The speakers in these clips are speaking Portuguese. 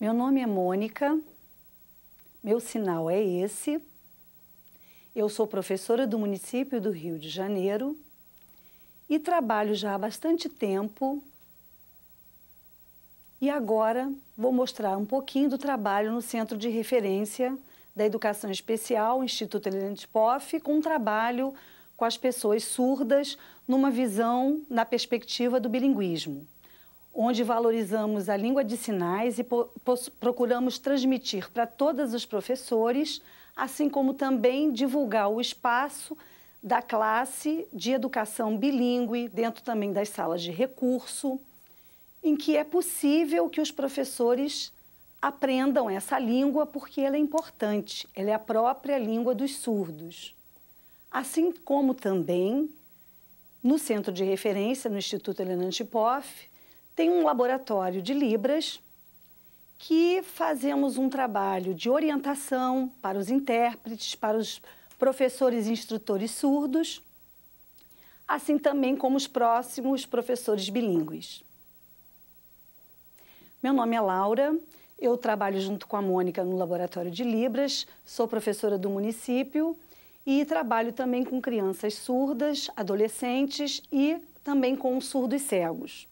Meu nome é Mônica, meu sinal é esse. Eu sou professora do município do Rio de Janeiro e trabalho já há bastante tempo. E agora vou mostrar um pouquinho do trabalho no Centro de Referência da Educação Especial, Instituto Elenante Poff, com um trabalho com as pessoas surdas numa visão, na perspectiva do bilinguismo onde valorizamos a língua de sinais e procuramos transmitir para todos os professores, assim como também divulgar o espaço da classe de educação bilíngue, dentro também das salas de recurso, em que é possível que os professores aprendam essa língua porque ela é importante, ela é a própria língua dos surdos. Assim como também no centro de referência, no Instituto Helena Antipoff, tem um laboratório de Libras que fazemos um trabalho de orientação para os intérpretes, para os professores e instrutores surdos, assim também como os próximos professores bilíngues. Meu nome é Laura, eu trabalho junto com a Mônica no Laboratório de Libras, sou professora do município e trabalho também com crianças surdas, adolescentes e também com surdos cegos.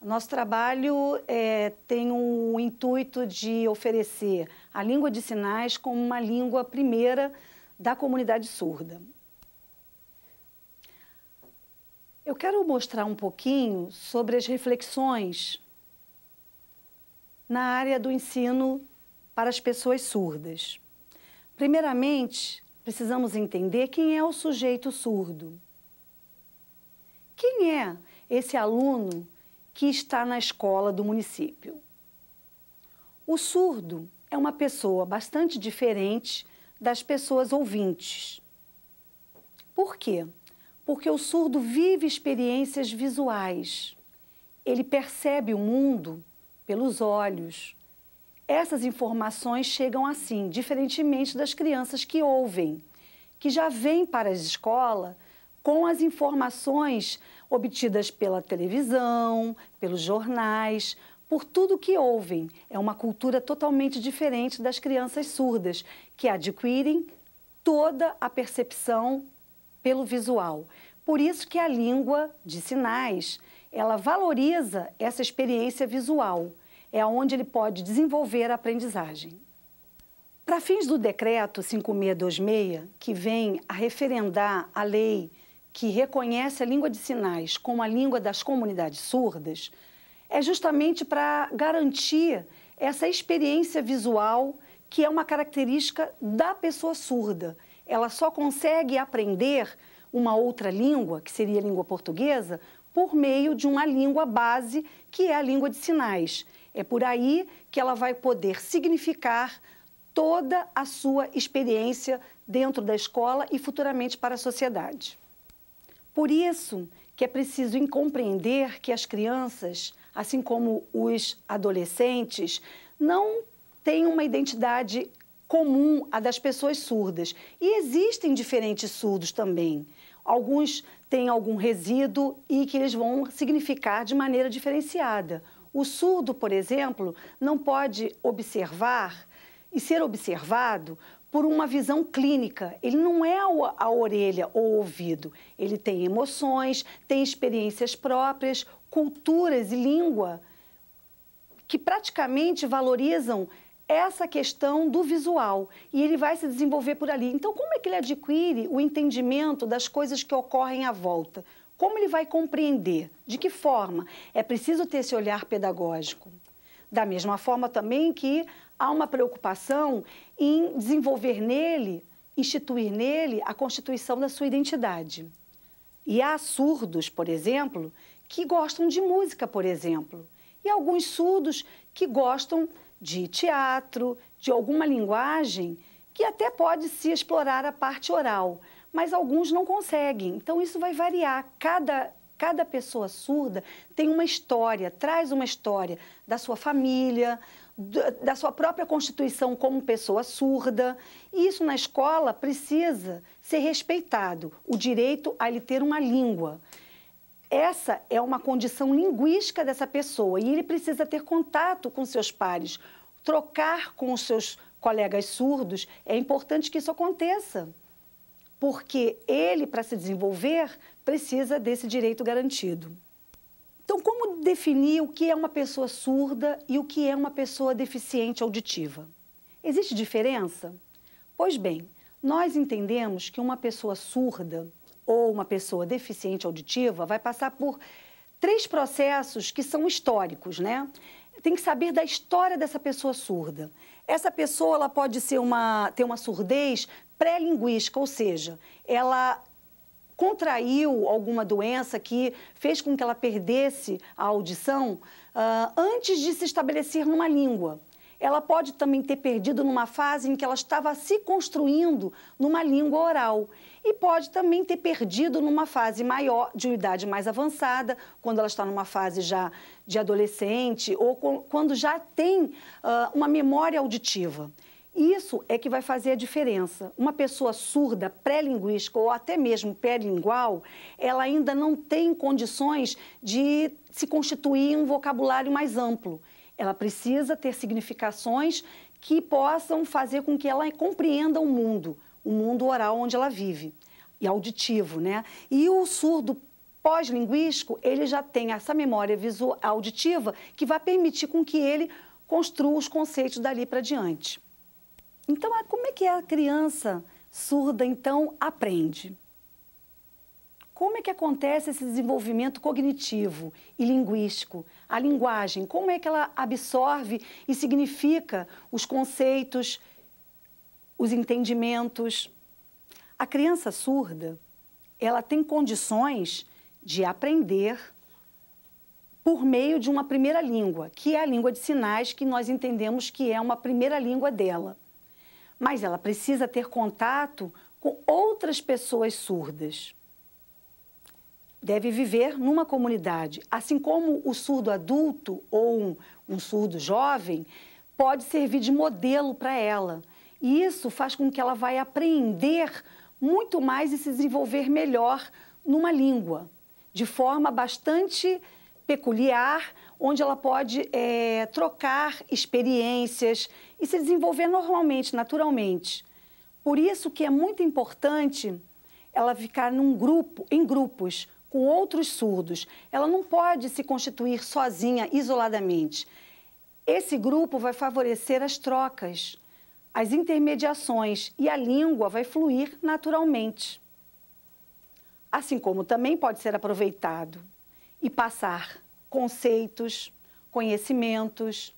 Nosso trabalho é, tem o um intuito de oferecer a língua de sinais como uma língua primeira da comunidade surda. Eu quero mostrar um pouquinho sobre as reflexões na área do ensino para as pessoas surdas. Primeiramente, precisamos entender quem é o sujeito surdo. Quem é esse aluno que está na escola do município. O surdo é uma pessoa bastante diferente das pessoas ouvintes. Por quê? Porque o surdo vive experiências visuais. Ele percebe o mundo pelos olhos. Essas informações chegam assim, diferentemente das crianças que ouvem, que já vêm para a escola com as informações obtidas pela televisão, pelos jornais, por tudo que ouvem. É uma cultura totalmente diferente das crianças surdas, que adquirem toda a percepção pelo visual. Por isso que a língua de sinais, ela valoriza essa experiência visual. É onde ele pode desenvolver a aprendizagem. Para fins do decreto 5626, que vem a referendar a lei que reconhece a língua de sinais como a língua das comunidades surdas é justamente para garantir essa experiência visual que é uma característica da pessoa surda. Ela só consegue aprender uma outra língua, que seria a língua portuguesa, por meio de uma língua base, que é a língua de sinais. É por aí que ela vai poder significar toda a sua experiência dentro da escola e futuramente para a sociedade. Por isso que é preciso compreender que as crianças, assim como os adolescentes, não têm uma identidade comum à das pessoas surdas. E existem diferentes surdos também. Alguns têm algum resíduo e que eles vão significar de maneira diferenciada. O surdo, por exemplo, não pode observar e ser observado por uma visão clínica. Ele não é a orelha ou o ouvido. Ele tem emoções, tem experiências próprias, culturas e língua que praticamente valorizam essa questão do visual e ele vai se desenvolver por ali. Então, como é que ele adquire o entendimento das coisas que ocorrem à volta? Como ele vai compreender? De que forma? É preciso ter esse olhar pedagógico. Da mesma forma também que há uma preocupação em desenvolver nele, instituir nele a constituição da sua identidade. E há surdos, por exemplo, que gostam de música, por exemplo, e alguns surdos que gostam de teatro, de alguma linguagem que até pode se explorar a parte oral, mas alguns não conseguem. Então isso vai variar. Cada Cada pessoa surda tem uma história, traz uma história da sua família, da sua própria constituição como pessoa surda. E isso na escola precisa ser respeitado, o direito a ele ter uma língua. Essa é uma condição linguística dessa pessoa e ele precisa ter contato com seus pares, trocar com os seus colegas surdos. É importante que isso aconteça, porque ele, para se desenvolver, precisa desse direito garantido. Então, como definir o que é uma pessoa surda e o que é uma pessoa deficiente auditiva? Existe diferença? Pois bem, nós entendemos que uma pessoa surda ou uma pessoa deficiente auditiva vai passar por três processos que são históricos, né? Tem que saber da história dessa pessoa surda. Essa pessoa ela pode ser uma, ter uma surdez pré-linguística, ou seja, ela contraiu alguma doença que fez com que ela perdesse a audição uh, antes de se estabelecer numa língua. Ela pode também ter perdido numa fase em que ela estava se construindo numa língua oral e pode também ter perdido numa fase maior, de idade mais avançada, quando ela está numa fase já de adolescente ou quando já tem uh, uma memória auditiva. Isso é que vai fazer a diferença. Uma pessoa surda, pré-linguística ou até mesmo pré-lingual, ela ainda não tem condições de se constituir um vocabulário mais amplo. Ela precisa ter significações que possam fazer com que ela compreenda o mundo, o mundo oral onde ela vive e auditivo, né? E o surdo pós-linguístico, ele já tem essa memória visual auditiva que vai permitir com que ele construa os conceitos dali para diante. Então, ah, como é que a criança surda, então, aprende? Como é que acontece esse desenvolvimento cognitivo e linguístico? A linguagem, como é que ela absorve e significa os conceitos, os entendimentos? A criança surda, ela tem condições de aprender por meio de uma primeira língua, que é a língua de sinais que nós entendemos que é uma primeira língua dela mas ela precisa ter contato com outras pessoas surdas. Deve viver numa comunidade, assim como o surdo adulto ou um, um surdo jovem pode servir de modelo para ela. E isso faz com que ela vai aprender muito mais e se desenvolver melhor numa língua, de forma bastante peculiar, onde ela pode é, trocar experiências e se desenvolver normalmente, naturalmente. Por isso que é muito importante ela ficar num grupo, em grupos, com outros surdos. Ela não pode se constituir sozinha, isoladamente. Esse grupo vai favorecer as trocas, as intermediações e a língua vai fluir naturalmente. Assim como também pode ser aproveitado e passar conceitos, conhecimentos,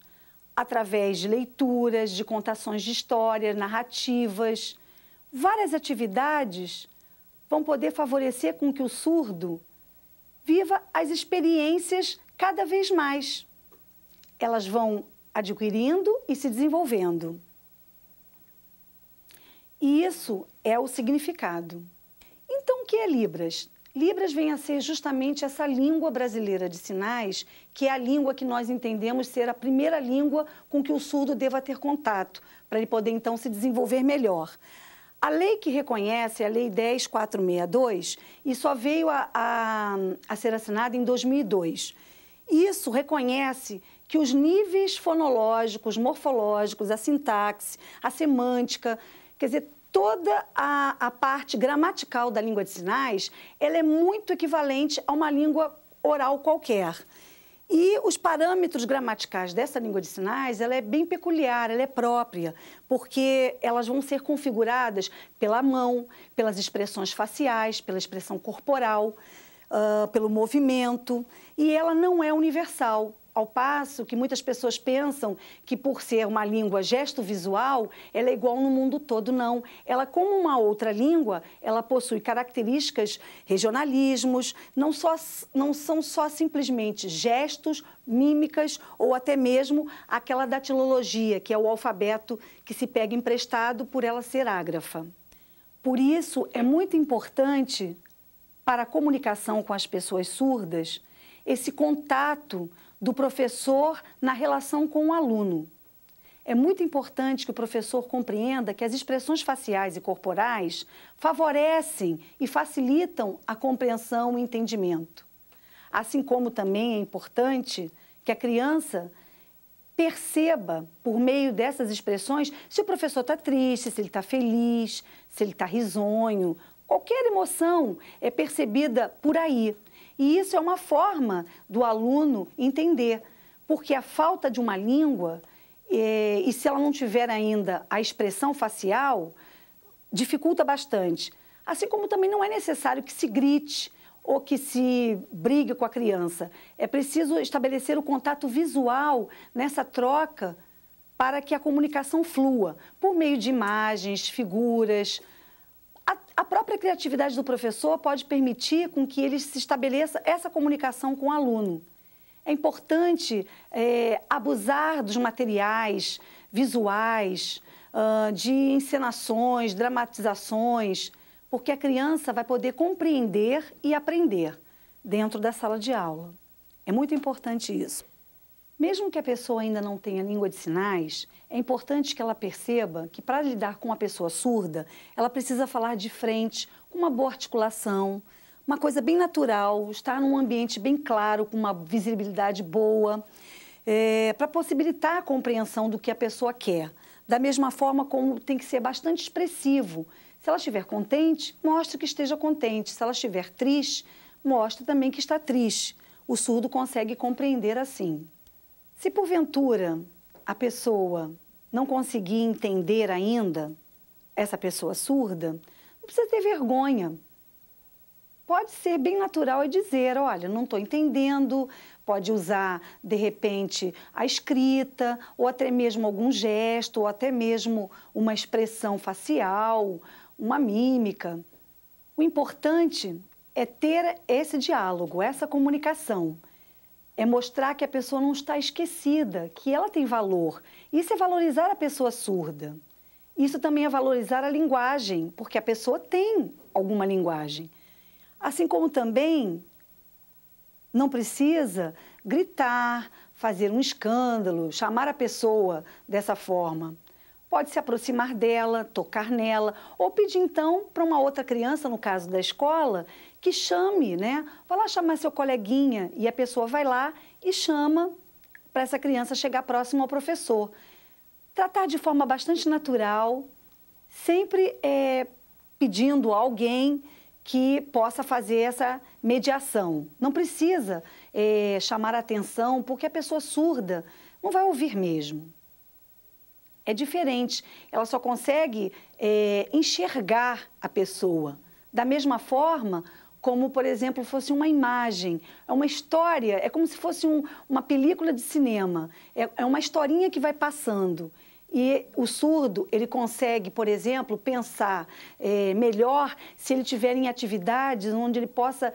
através de leituras, de contações de histórias, narrativas. Várias atividades vão poder favorecer com que o surdo viva as experiências cada vez mais. Elas vão adquirindo e se desenvolvendo. E isso é o significado. Então, o que é Libras? Libras vem a ser justamente essa língua brasileira de sinais, que é a língua que nós entendemos ser a primeira língua com que o surdo deva ter contato, para ele poder então se desenvolver melhor. A lei que reconhece, a Lei 10462, e só veio a, a, a ser assinada em 2002. Isso reconhece que os níveis fonológicos, morfológicos, a sintaxe, a semântica, quer dizer, toda a, a, parte gramatical da língua de sinais, ela é muito equivalente a uma língua oral qualquer. E os parâmetros gramaticais dessa língua de sinais, ela é bem peculiar, ela é própria, porque elas vão ser configuradas pela mão, pelas expressões faciais, pela expressão corporal, uh, pelo movimento, e ela não é universal. Ao passo que muitas pessoas pensam que, por ser uma língua gesto-visual, ela é igual no mundo todo, não. Ela, como uma outra língua, ela possui características, regionalismos, não, só, não são só simplesmente gestos, mímicas ou até mesmo aquela datilologia, que é o alfabeto que se pega emprestado por ela ser ágrafa. Por isso, é muito importante para a comunicação com as pessoas surdas esse contato do professor na relação com o aluno. É muito importante que o professor compreenda que as expressões faciais e corporais favorecem e facilitam a compreensão e entendimento. Assim como também é importante que a criança perceba, por meio dessas expressões, se o professor está triste, se ele está feliz, se ele está risonho. Qualquer emoção é percebida por aí. E isso é uma forma do aluno entender, porque a falta de uma língua, eh, e se ela não tiver ainda a expressão facial, dificulta bastante. Assim como também não é necessário que se grite ou que se brigue com a criança. É preciso estabelecer o contato visual nessa troca para que a comunicação flua, por meio de imagens, figuras, a própria criatividade do professor pode permitir com que ele se estabeleça essa comunicação com o aluno. É importante é, abusar dos materiais visuais, uh, de encenações, dramatizações, porque a criança vai poder compreender e aprender dentro da sala de aula. É muito importante isso. Mesmo que a pessoa ainda não tenha língua de sinais, é importante que ela perceba que para lidar com uma pessoa surda, ela precisa falar de frente, com uma boa articulação, uma coisa bem natural, estar num ambiente bem claro, com uma visibilidade boa, é, para possibilitar a compreensão do que a pessoa quer. Da mesma forma como tem que ser bastante expressivo. Se ela estiver contente, mostre que esteja contente. Se ela estiver triste, mostre também que está triste. O surdo consegue compreender assim. Se porventura a pessoa não conseguir entender ainda essa pessoa surda, não precisa ter vergonha. Pode ser bem natural e dizer, olha, não estou entendendo, pode usar, de repente, a escrita, ou até mesmo algum gesto, ou até mesmo uma expressão facial, uma mímica. O importante é ter esse diálogo, essa comunicação é mostrar que a pessoa não está esquecida, que ela tem valor. Isso é valorizar a pessoa surda. Isso também é valorizar a linguagem, porque a pessoa tem alguma linguagem. Assim como também não precisa gritar, fazer um escândalo, chamar a pessoa dessa forma pode se aproximar dela, tocar nela, ou pedir então para uma outra criança, no caso da escola, que chame, né? Vai lá chamar seu coleguinha e a pessoa vai lá e chama para essa criança chegar próximo ao professor. Tratar de forma bastante natural, sempre é, pedindo a alguém que possa fazer essa mediação. Não precisa é, chamar atenção, porque a pessoa surda não vai ouvir mesmo é diferente. Ela só consegue é, enxergar a pessoa. Da mesma forma como, por exemplo, fosse uma imagem, é uma história, é como se fosse um, uma película de cinema, é, é uma historinha que vai passando. E o surdo, ele consegue, por exemplo, pensar é, melhor se ele estiver em atividades onde ele possa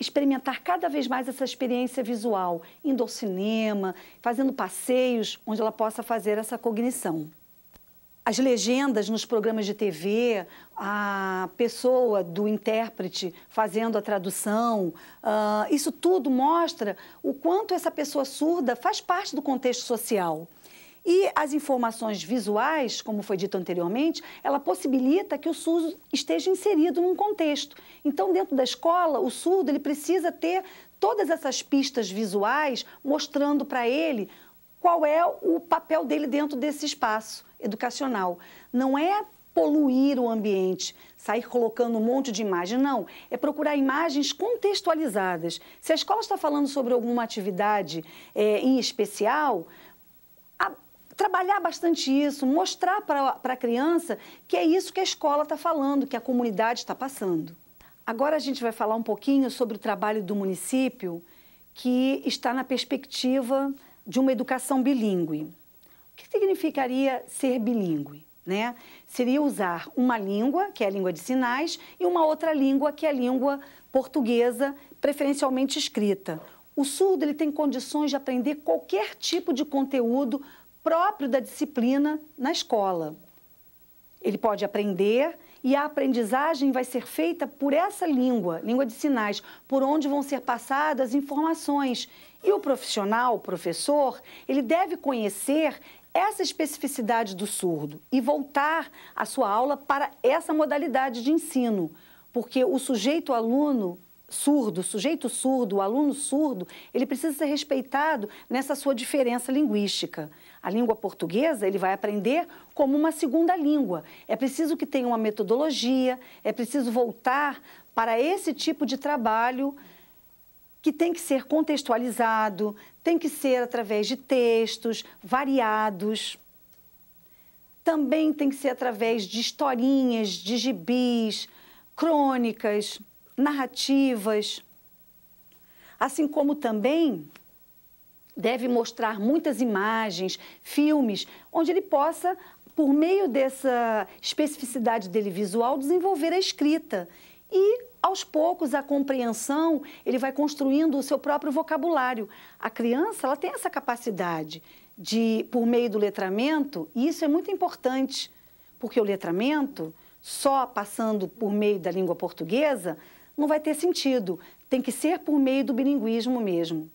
experimentar cada vez mais essa experiência visual, indo ao cinema, fazendo passeios onde ela possa fazer essa cognição. As legendas nos programas de TV, a pessoa do intérprete fazendo a tradução, uh, isso tudo mostra o quanto essa pessoa surda faz parte do contexto social. E as informações visuais, como foi dito anteriormente, ela possibilita que o surdo esteja inserido num contexto. Então, dentro da escola, o surdo ele precisa ter todas essas pistas visuais mostrando para ele qual é o papel dele dentro desse espaço educacional. Não é poluir o ambiente, sair colocando um monte de imagem. Não, é procurar imagens contextualizadas. Se a escola está falando sobre alguma atividade é, em especial, trabalhar bastante isso, mostrar para a criança que é isso que a escola está falando, que a comunidade está passando. Agora a gente vai falar um pouquinho sobre o trabalho do município que está na perspectiva de uma educação bilíngue. O que significaria ser bilíngue? Né? Seria usar uma língua, que é a língua de sinais, e uma outra língua, que é a língua portuguesa, preferencialmente escrita. O surdo ele tem condições de aprender qualquer tipo de conteúdo próprio da disciplina na escola. Ele pode aprender e a aprendizagem vai ser feita por essa língua, língua de sinais, por onde vão ser passadas informações. E o profissional, o professor, ele deve conhecer essa especificidade do surdo e voltar a sua aula para essa modalidade de ensino, porque o sujeito aluno surdo, sujeito surdo, aluno surdo, ele precisa ser respeitado nessa sua diferença linguística a língua portuguesa, ele vai aprender como uma segunda língua. É preciso que tenha uma metodologia, é preciso voltar para esse tipo de trabalho que tem que ser contextualizado, tem que ser através de textos variados. Também tem que ser através de historinhas, de gibis, crônicas, narrativas. Assim como também deve mostrar muitas imagens, filmes, onde ele possa, por meio dessa especificidade dele visual, desenvolver a escrita. E aos poucos a compreensão, ele vai construindo o seu próprio vocabulário. A criança, ela tem essa capacidade de por meio do letramento, e isso é muito importante, porque o letramento só passando por meio da língua portuguesa não vai ter sentido, tem que ser por meio do bilinguismo mesmo.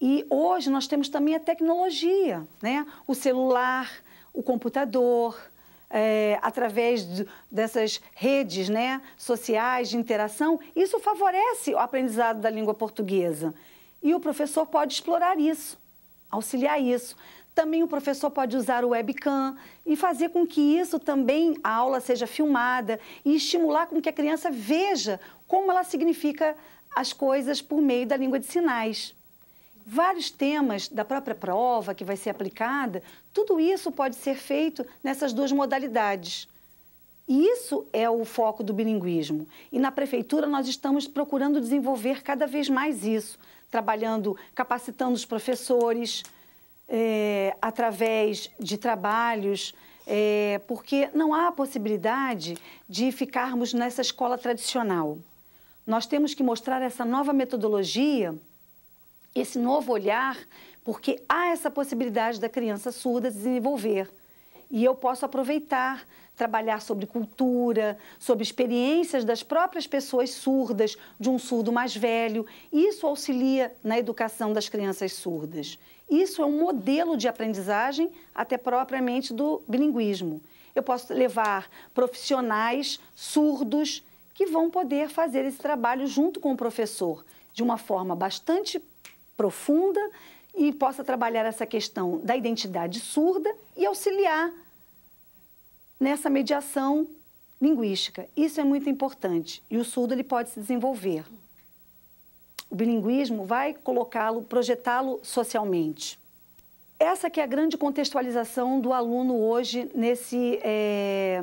E hoje nós temos também a tecnologia, né? o celular, o computador, é, através de, dessas redes né, sociais de interação, isso favorece o aprendizado da língua portuguesa. E o professor pode explorar isso, auxiliar isso. Também o professor pode usar o webcam e fazer com que isso também, a aula seja filmada e estimular com que a criança veja como ela significa as coisas por meio da língua de sinais vários temas da própria prova que vai ser aplicada, tudo isso pode ser feito nessas duas modalidades. E isso é o foco do bilinguismo. E na prefeitura nós estamos procurando desenvolver cada vez mais isso, trabalhando, capacitando os professores é, através de trabalhos, é, porque não há possibilidade de ficarmos nessa escola tradicional. Nós temos que mostrar essa nova metodologia esse novo olhar, porque há essa possibilidade da criança surda desenvolver. E eu posso aproveitar, trabalhar sobre cultura, sobre experiências das próprias pessoas surdas, de um surdo mais velho. Isso auxilia na educação das crianças surdas. Isso é um modelo de aprendizagem, até propriamente do bilinguismo. Eu posso levar profissionais surdos que vão poder fazer esse trabalho junto com o professor, de uma forma bastante profunda e possa trabalhar essa questão da identidade surda e auxiliar nessa mediação linguística. Isso é muito importante e o surdo ele pode se desenvolver. O bilinguismo vai colocá-lo, projetá-lo socialmente. Essa que é a grande contextualização do aluno hoje nesse, é,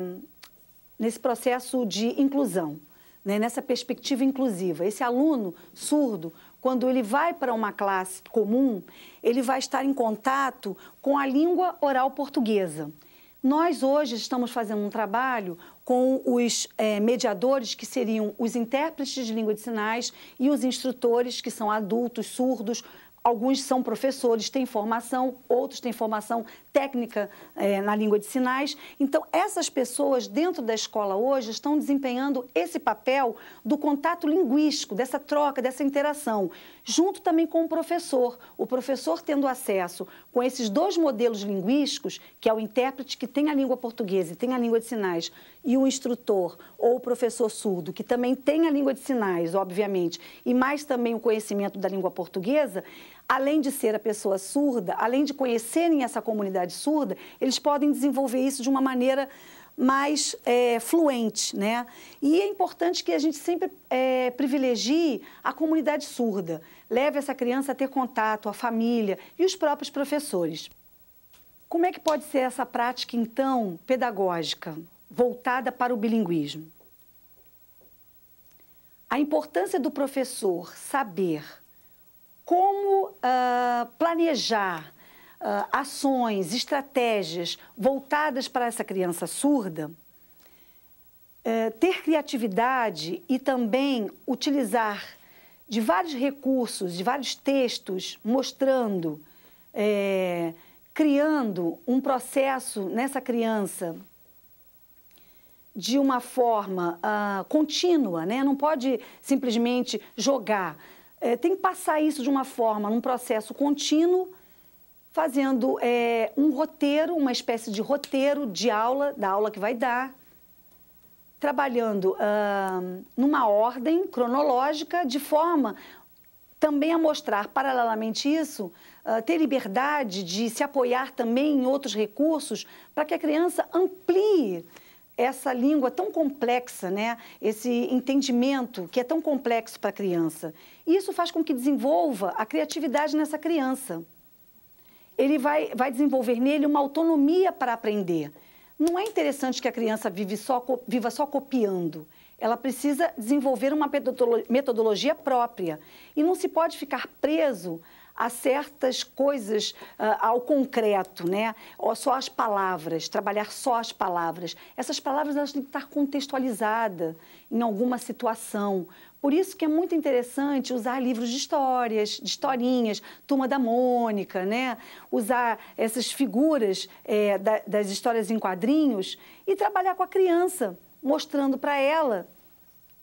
nesse processo de inclusão, né? nessa perspectiva inclusiva. Esse aluno surdo quando ele vai para uma classe comum, ele vai estar em contato com a língua oral portuguesa. Nós hoje estamos fazendo um trabalho com os é, mediadores, que seriam os intérpretes de língua de sinais, e os instrutores, que são adultos surdos, Alguns são professores, têm formação, outros têm formação técnica é, na língua de sinais. Então, essas pessoas dentro da escola hoje estão desempenhando esse papel do contato linguístico, dessa troca, dessa interação, junto também com o professor. O professor tendo acesso com esses dois modelos linguísticos, que é o intérprete que tem a língua portuguesa e tem a língua de sinais, e o instrutor ou o professor surdo, que também tem a língua de sinais, obviamente, e mais também o conhecimento da língua portuguesa, além de ser a pessoa surda, além de conhecerem essa comunidade surda, eles podem desenvolver isso de uma maneira mais é, fluente, né? E é importante que a gente sempre é, privilegie a comunidade surda, leve essa criança a ter contato, a família e os próprios professores. Como é que pode ser essa prática, então, pedagógica, voltada para o bilinguismo? A importância do professor saber como uh, planejar uh, ações, estratégias voltadas para essa criança surda, uh, ter criatividade e também utilizar de vários recursos, de vários textos, mostrando, é, criando um processo nessa criança de uma forma uh, contínua, né? não pode simplesmente jogar é, tem que passar isso de uma forma, num processo contínuo, fazendo é, um roteiro, uma espécie de roteiro de aula, da aula que vai dar, trabalhando uh, numa ordem cronológica, de forma também a mostrar, paralelamente isso, uh, ter liberdade de se apoiar também em outros recursos para que a criança amplie essa língua tão complexa, né? esse entendimento que é tão complexo para a criança. Isso faz com que desenvolva a criatividade nessa criança. Ele vai, vai desenvolver nele uma autonomia para aprender. Não é interessante que a criança vive só, viva só copiando. Ela precisa desenvolver uma metodologia própria. E não se pode ficar preso a certas coisas, uh, ao concreto, né? Ou só as palavras, trabalhar só as palavras. Essas palavras elas têm que estar contextualizadas em alguma situação. Por isso que é muito interessante usar livros de histórias, de historinhas, Turma da Mônica, né? Usar essas figuras é, da, das histórias em quadrinhos e trabalhar com a criança, mostrando para ela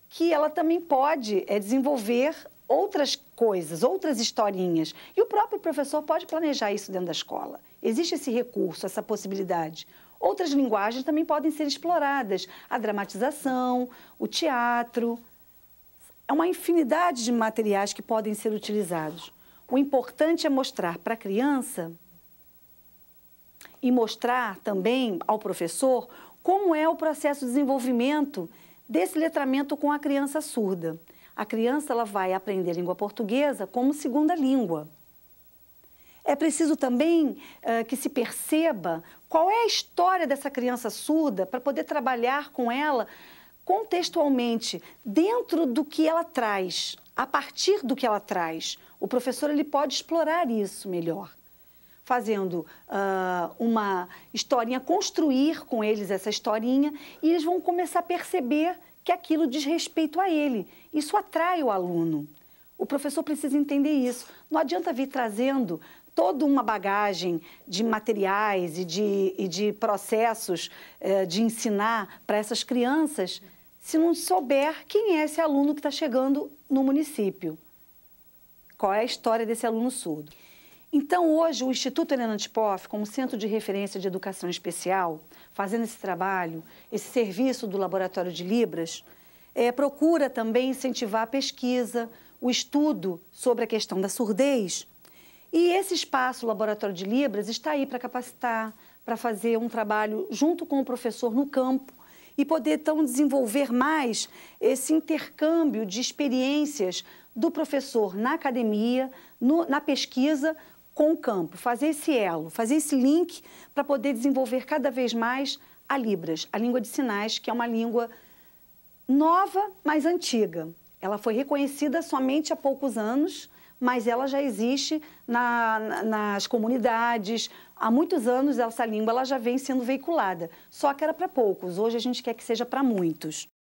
que ela também pode é, desenvolver outras coisas, outras historinhas. E o próprio professor pode planejar isso dentro da escola. Existe esse recurso, essa possibilidade. Outras linguagens também podem ser exploradas: a dramatização, o teatro. É uma infinidade de materiais que podem ser utilizados. O importante é mostrar para a criança e mostrar também ao professor como é o processo de desenvolvimento desse letramento com a criança surda a criança ela vai aprender a língua portuguesa como segunda língua. É preciso também uh, que se perceba qual é a história dessa criança surda para poder trabalhar com ela contextualmente, dentro do que ela traz, a partir do que ela traz. O professor ele pode explorar isso melhor, fazendo uh, uma historinha, construir com eles essa historinha e eles vão começar a perceber que aquilo diz respeito a ele. Isso atrai o aluno. O professor precisa entender isso. Não adianta vir trazendo toda uma bagagem de materiais e de, e de processos eh, de ensinar para essas crianças se não souber quem é esse aluno que está chegando no município. Qual é a história desse aluno surdo? Então, hoje, o Instituto Helena Tipoff, como centro de referência de educação especial, fazendo esse trabalho, esse serviço do Laboratório de Libras, é, procura também incentivar a pesquisa, o estudo sobre a questão da surdez. E esse espaço, o Laboratório de Libras, está aí para capacitar, para fazer um trabalho junto com o professor no campo e poder então desenvolver mais esse intercâmbio de experiências do professor na academia, no, na pesquisa, com o campo, fazer esse elo, fazer esse link para poder desenvolver cada vez mais a Libras, a língua de sinais, que é uma língua nova, mas antiga. Ela foi reconhecida somente há poucos anos, mas ela já existe na, na, nas comunidades. Há muitos anos essa língua ela já vem sendo veiculada, só que era para poucos. Hoje a gente quer que seja para muitos.